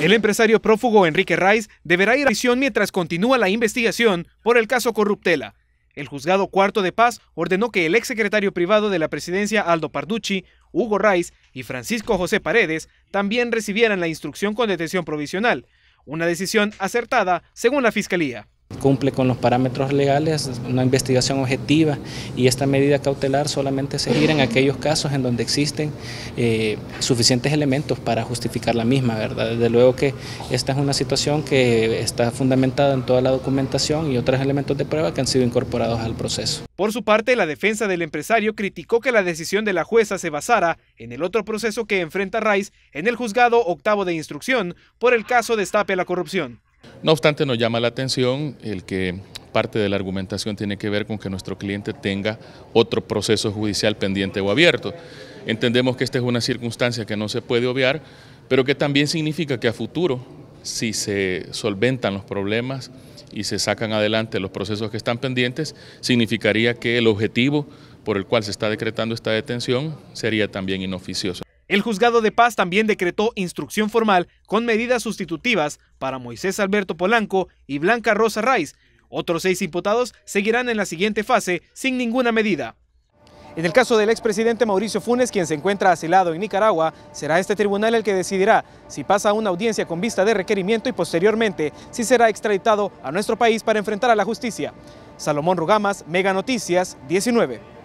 El empresario prófugo Enrique Raiz deberá ir a prisión mientras continúa la investigación por el caso Corruptela. El juzgado cuarto de paz ordenó que el exsecretario privado de la presidencia Aldo Parducci, Hugo Raiz y Francisco José Paredes también recibieran la instrucción con detención provisional, una decisión acertada según la Fiscalía. Cumple con los parámetros legales, una investigación objetiva y esta medida cautelar solamente se gira en aquellos casos en donde existen eh, suficientes elementos para justificar la misma, ¿verdad? Desde luego que esta es una situación que está fundamentada en toda la documentación y otros elementos de prueba que han sido incorporados al proceso. Por su parte, la defensa del empresario criticó que la decisión de la jueza se basara en el otro proceso que enfrenta Rice en el juzgado octavo de instrucción por el caso Destape a la corrupción. No obstante, nos llama la atención el que parte de la argumentación tiene que ver con que nuestro cliente tenga otro proceso judicial pendiente o abierto. Entendemos que esta es una circunstancia que no se puede obviar, pero que también significa que a futuro, si se solventan los problemas y se sacan adelante los procesos que están pendientes, significaría que el objetivo por el cual se está decretando esta detención sería también inoficioso. El juzgado de paz también decretó instrucción formal con medidas sustitutivas para Moisés Alberto Polanco y Blanca Rosa Raiz. Otros seis imputados seguirán en la siguiente fase sin ninguna medida. En el caso del expresidente Mauricio Funes, quien se encuentra asilado en Nicaragua, será este tribunal el que decidirá si pasa a una audiencia con vista de requerimiento y posteriormente si será extraditado a nuestro país para enfrentar a la justicia. Salomón Rugamas, Mega Noticias 19.